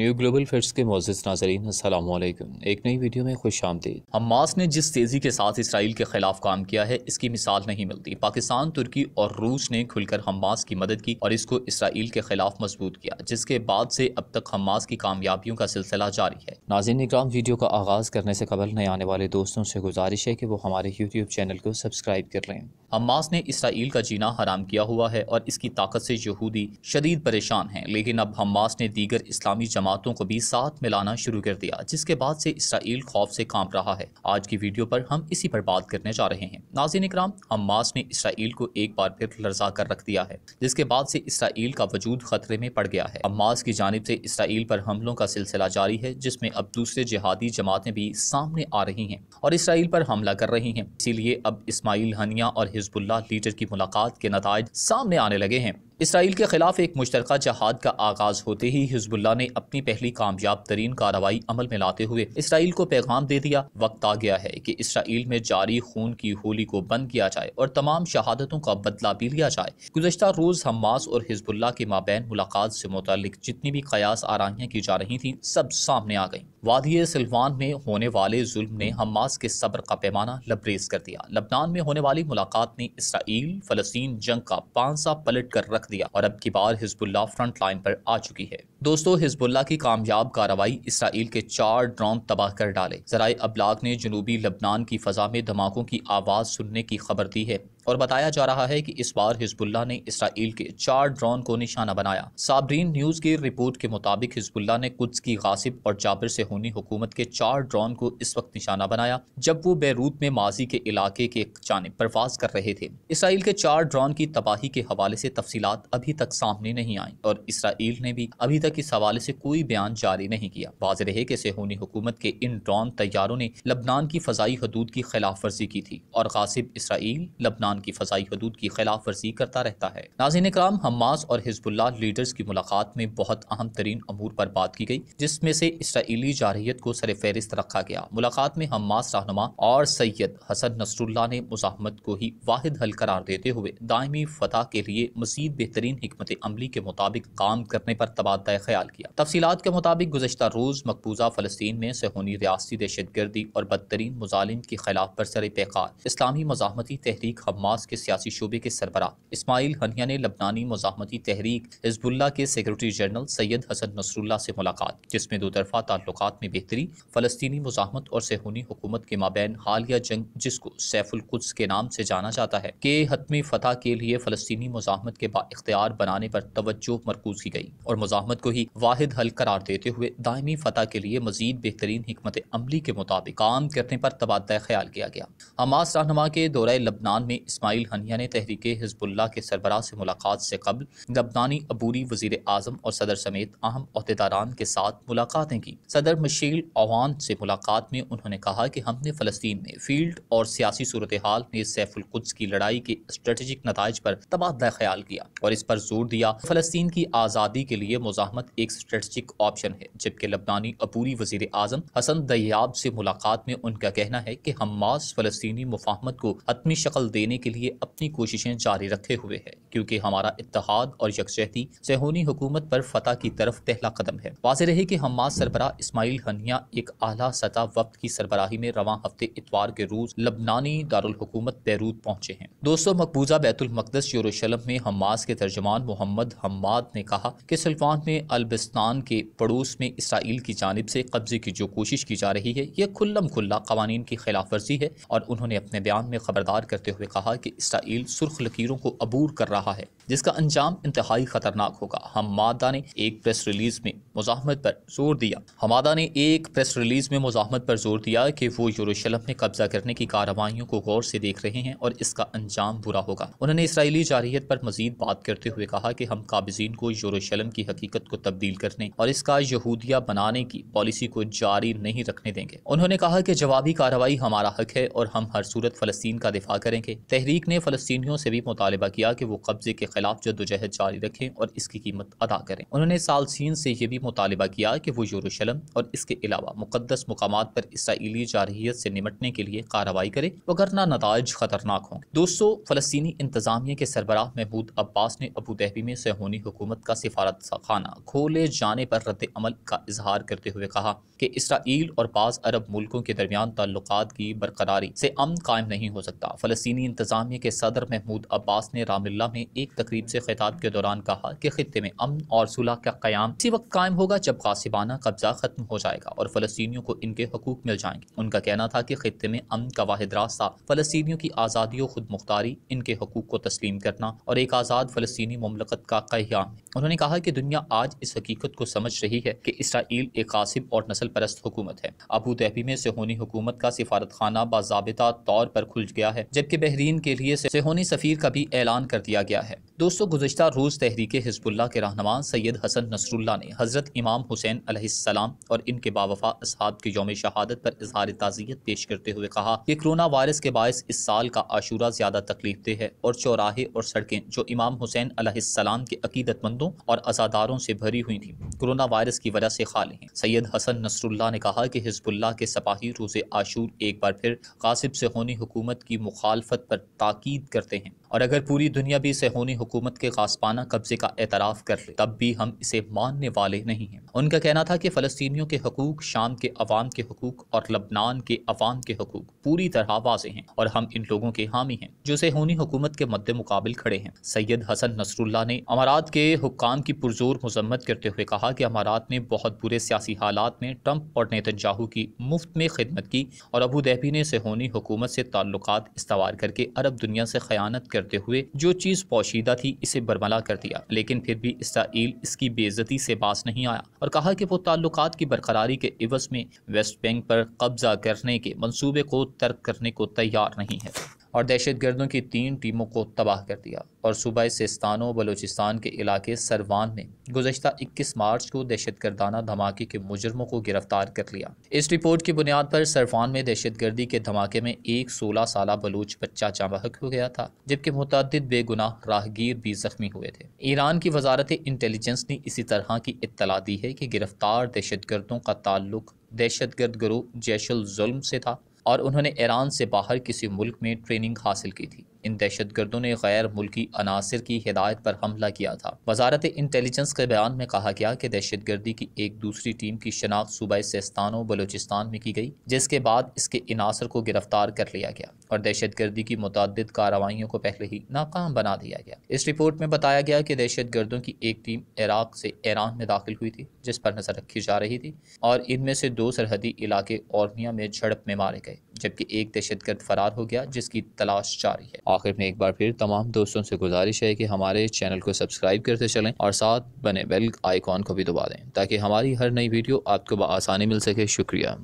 new global facts के मोजिज नाजरीन असलम एक नई वीडियो में खुश आमदी हमास ने जिस तेज़ी के साथ इसराइल के खिलाफ काम किया है इसकी मिसाल नहीं मिलती पाकिस्तान तुर्की और रूस ने खुलकर हमास की मदद की और इसको इसराइल के खिलाफ मजबूत किया जिसके बाद से अब तक हमास की कामयाबियों का सिलसिला जारी है नाजिन इक्राम वीडियो का आगाज़ करने से कबल नए आने वाले दोस्तों से गुजारिश है कि वो हमारे यूट्यूब चैनल को सब्सक्राइब कर लें हमास ने इसराइल का जीना हराम किया हुआ है और इसकी ताकत से यहूदी शदीद परेशान है लेकिन अब हमास ने दीगर इस्लामी जमातों को भी साथ में लाना शुरू कर दिया जिसके बाद से इसराइल खौफ से कांप रहा है आज की वीडियो पर हम इसी पर बात करने जा रहे हैं नाजिन इकराम हमास ने इसराइल को एक बार फिर लर्जा कर रख दिया है जिसके बाद से इसराइल का वजूद खतरे में पड़ गया है हमास की जानब से इसराइल पर हमलों का सिलसिला जारी है जिसमें अब दूसरे जिहादी जमातें भी सामने आ रही हैं और इसराइल पर हमला कर रही हैं इसीलिए अब इसमाइल हनिया और हिजबुल्ला लीडर की मुलाकात के नतज सामने आने लगे हैं इसराइल के ख़िलाफ़ एक मुश्तर जहाद का आगाज़ होते ही हिजबुल्ला ने अपनी पहली कामयाब तरीन कार्रवाई अमल में लाते हुए इसराइल को पैगाम दे दिया वक्त आ गया है कि इसराइल में जारी खून की होली को बंद किया जाए और तमाम शहादतों का बदला भी लिया जाए गुजशत रोज़ हमास और हिजबुल्ला के माबेन मुलाकात से मुतल जितनी भी कयास आराहियाँ की जा रही थी सब सामने आ गई वादी सिलवान में होने वाले जुल्म ने हमास के सब्र का पैमाना लबरेज कर दिया लबनान में होने वाली मुलाकात ने इसराइल फलस्तीन जंग का पांसा पलट कर रख दिया और अब की बार हिजबुल्ला फ्रंट लाइन पर आ चुकी है दोस्तों हिजबुल्ला की कामयाब कार्रवाई इसराइल के चार ड्रोन तबाह कर डाले जराये अबलाक ने जनूबी लबनान की फजा में धमाकों की आवाज़ सुनने की खबर दी है और बताया जा रहा है कि इस बार हिजबुल्ला ने इसराइल के चार ड्रोन को निशाना बनाया साबरीन न्यूज की रिपोर्ट के मुताबिक हिजबुल्ला ने कुछ की गासिब और जाबिर से होनी हुकूमत के चार ड्रोन को इस वक्त निशाना बनाया जब वो बैरूत में माजी के इलाके के जानब परवास कर रहे थे इसराइल के चार ड्रोन की तबाही के हवाले से तफसीत अभी तक सामने नहीं आई और इसराइल ने भी अभी तक इस हवाले से कोई बयान जारी नहीं किया वाज रहे कि सेहोनी हुकूमत के इन ड्रोन तैयारों ने लबनान की फजाई हदूद की खिलाफ वर्जी की थी और गासिब इसराइल लबनान की फजाई हदूद की खिलाफ वर्जी करता रहता है नाजिन कराम हमास और हिजबुल्ला लीडर्स की मुलाकात में बहुत अहम तरीन अमूर पर बात की गई जिसमें से इसराइली जारहीत को सर फहरिस्त रखा गया मुलाकात में हमास रहनुमा और सैयद हसन नसरुल्ला ने मुजामत को ही वाहिद हल करार देते हुए दायमी फतह के लिए मजीद बेहतरीन हमत अमली के मुताबिक काम करने पर तबादला ख्याल किया तफसीत के मुताबिक गुजशत रोज़ मकबूजा फ़लस्तीन में सहूनी रियासी दहशत गर्दी और बदतरीन मुजालिम के खिलाफ बरसर पैकार इस्लामी मजामती तहरीक हमास के सियासी शोबे के सरबरा इसमाइल हनिया ने लबनानी मजामती तहरीक हिजबुल्ला के secretary general Sayyed Hassan Nasrallah से मुलाकात जिसमें दो तरफा ताल्लुक में बेहतरी फ़लस्तनी मजामत और सहूनी हुकूमत के माबेन हालिया जंग जिसको कुछ के नाम से जाना जाता है के हतमी फतह के लिए फ़लस्तनी मजामत के बाख्तियार बनाने पर तोज्जो मरकूज की गई और मजामत को ही वाहिद हल करार देते हुए दायमी फतह के लिए मजीद बेहतरीन हमत अमली के मुताबिक काम करने पर तबादला ख्याल किया गया हमास रहनमा के दौरे लबनान में इसमाइल हनिया ने तहरीक हिजबुल्ला के सरबराह से मुलाकात से कबल लबनानी अबूरी वजीर आजम और सदर समेत अहम अहदेदारान के साथ मुलाकातें की सदर मशील अवान से मुलाकात में उन्होंने कहा कि हमने फलस्तीन में फील्ड और सियासी सूरत हाल में सैफुल्कुद्स की लड़ाई के स्ट्रेटेजिक नतज पर तबादला ख्याल किया और इस पर जोर दिया फलस्तीन की आज़ादी के लिए मुजाह ख़िलाफ़त एक स्ट्रेटजिक ऑप्शन है जबकि लबनानी अबूरी वजीर अजम हसन दयाब से मुलाकात में उनका कहना है कि हमास फ़लस्तनी मुफाहमत को अपनी शक्ल देने के लिए अपनी कोशिशें जारी रखे हुए है क्योंकि हमारा इतिहाद और यकजहती सहोनी हुकूमत पर फतह की तरफ पहला कदम है वाज रहे कि हमास सरबरा इसमाइल हनिया एक अला सतह वक्त की सरबराही में रवा हफ्ते इतवार के रोज लबनानी दारकूमत बैरूत पहुंचे हैं दोस्तों मकबूजा बैतुलमकदस यरूशलम में हमास के तर्जमान मोहम्मद हम्माद ने कहा कि सुल्फान में अलबिस्तान के पड़ोस में इसराइल की जानब से कब्ज़े की जो कोशिश की जा रही है यह खुल्लम खुल्ला कवानीन की खिलाफ वर्जी है और उन्होंने अपने बयान में खबरदार करते हुए कहा कि इसराइल सुर्ख लकीरों को अबूर कर रहा है जिसका अंजाम इंतहाई ख़तरनाक होगा हम मादा ने एक प्रेस रिलीज़ में मुजामत पर जोर दिया हमादा ने एक प्रेस रिलीज़ में मुजामत पर जोर दिया कि वो यरूशलम में कब्ज़ा करने की कार्रवाइयों को गौर से देख रहे हैं और इसका अंजाम बुरा होगा उन्होंने इसराइली जारहियत पर मजीद बात करते हुए कहा कि हम काबिजीन को यरूशलम की हकीकत को को तब्दील करने और इसका यहूदिया बनाने की पॉलिसी को जारी नहीं रखने देंगे उन्होंने कहा कि जवाबी कार्रवाई हमारा हक है और हम हर सूरत फलस्तीन का दिफा करेंगे तहरीक ने फलस्तियों से भी मुतालबा किया कि वो कब्जे के खिलाफ जदोजहद जारी रखें और इसकी कीमत अदा करें उन्होंने सालसीन से ये भी मुतालबा किया कि वो यूरोशलम और इसके अलावा मुकदस मुकाम पर इसराइली जारहीत से निमटने के लिए कार्रवाई करे वगरना नतज खतरनाक होंगे दोस्तों फलस्तनी इंतजामिया के सरबराह महबूद अब्बास ने अबू दहबी में सहोनी हुकूमत का सिफारत खाना खोले जाने पर रद्द अमल का इजहार करते हुए कहा कि इसराइल और बाज़ अरब मुल्कों के दरमियान ताल्लुक की बरकरारी से अमन कायम नहीं हो सकता फ़लस्तनी इंतजामिया के सदर महमूद अब्बास ने रामिल्ला में एक तकरीब से खिताब के दौरान कहा कि खत्े में अमन और सुलह का क्याम इसी वक्त कायम होगा जब गासिबाना कब्जा खत्म हो जाएगा और फलस्तियों को इनके हकूक मिल जाएंगे उनका कहना था कि खत्े में अमन का वाद रास्ता फलस्तियों की आज़ादी और खुद मुख्तारी इनके हकूक को तस्लीम करना और एक आज़ाद फलस्तनी ममलकत का क्याम उन्होंने कहा कि दुनिया आज इस हकीकत को समझ रही है कि इसराइल एक कासिब और नसल परस्त हुकूमत है अबू धाबी में सेहोनी हुकूमत का सिफारत खाना बाबा तौर पर खुल गया है जबकि बहरीन के लिए सेहोनी सफ़ीर का भी ऐलान कर दिया गया है दोस्तों गुजशत रोज़ तहरीक हिजबुल्ला के रहनमान सैयद हसन नसरुल्ला ने हज़रत इमाम हुसैन अलैहिस्सलाम और इनके बावफा असहाब के योम शहादत पर इजहार ताज़ियत पेश करते हुए कहा कि कोरोना वायरस के बायस इस साल का आशूरा ज़्यादा तकलीफ दे है और चौराहे और सड़कें जो इमाम हुसैन अलैहिस्सलाम के अकीदतमंदों और अजादारों से भरी हुई थी कोरोना वायरस की वजह से खाली हैं सैयद हसन नसरुल्ला ने कहा कि हिजबुल्ला के सपाही रोजे आशूर एक बार फिर कासिब होनी हुकूमत की मुखालफत पर ताकीद करते हैं और अगर पूरी दुनिया भी सहोनी हुकूमत के कासपाना कब्जे का एतराफ़ कर ले तब भी हम इसे मानने वाले नहीं हैं उनका कहना था कि फ़लस्तियों के हकूक शाम के अवाम के हकूक और लबनान के अवाम के हकूक पूरी तरह वाजे हैं और हम इन लोगों के हामी हैं जो सेहोनी हुकूमत के मद्द मुकाबल खड़े हैं सैयद हसन नसरुल्ला ने अमारात के हुकाम की पुरजोर मजम्मत मजम्मत करते हुए कहा कि अमारात ने बहुत बुरे सियासी हालात में ट्रंप और नेतन जाहू की मुफ्त में खिदमत की और अबू धाबी ने सेहोनी हुकूमत से ताल्लुक इस्तवार करके अरब दुनिया से खयानत करते हुए जो चीज़ पोशीदा थी इसे बरमला कर दिया लेकिन फिर भी इसराइल इसकी बेजती से बास नहीं आया और कहा कि वो ताल्लुक की बरकरारी के इवज में वेस्ट बैंक पर कब्जा करने के मनसूबे को तर्क करने को तैयार नहीं है और दहशत गर्दों की तीन टीमों को तबाह कर दिया और सूबह सिस्तानों बलोचिस्तान बलूचिस्तान के इलाके सरवान में गुजशत इक्कीस मार्च को दहशत गर्दाना धमाके के मुजरमों को गिरफ्तार कर लिया इस रिपोर्ट की बुनियाद पर सरवान में दहशत गर्दी के धमाके में एक सोलह साल बलूच बच्चा चाबहक हो गया था जबकि मुतद बेगुनाह राहगीर भी जख्मी हुए थे ईरान की वजारत इंटेलिजेंस ने इसी तरह की इतला दी है कि गिरफ्तार दहशत गर्दों का ताल्लुक दहशत गर्द गुरु जैशल जुल्म से था और उन्होंने ईरान से बाहर किसी मुल्क में ट्रेनिंग हासिल की थी इन दहशत गर्दों ने गैर मुल्की अनासर की हिदायत पर हमला किया था वजारत इंटेलिजेंस के बयान में कहा गया कि दहशत गर्दी की एक दूसरी टीम की शनाख्त सूबे सेस्तानों बलोचिस्तान में की गई जिसके बाद इसके अनासर को गिरफ्तार कर लिया गया और दहशत गर्दी की मुतद कार्रवाइयों को पहले ही नाकाम बना दिया गया इस रिपोर्ट में बताया गया कि दहशत गर्दों की एक टीम इराक से ईरान में दाखिल हुई थी जिस पर नजर रखी जा रही थी और इनमें से दो सरहदी इलाके और में झड़प में मारे गए जबकि एक दहशतगर्द फरार हो गया जिसकी तलाश जारी है आखिर में एक बार फिर तमाम दोस्तों से गुजारिश है कि हमारे चैनल को सब्सक्राइब करते चलें और साथ बने बेल आइकॉन को भी दबा दें ताकि हमारी हर नई वीडियो आपको आसानी मिल सके शुक्रिया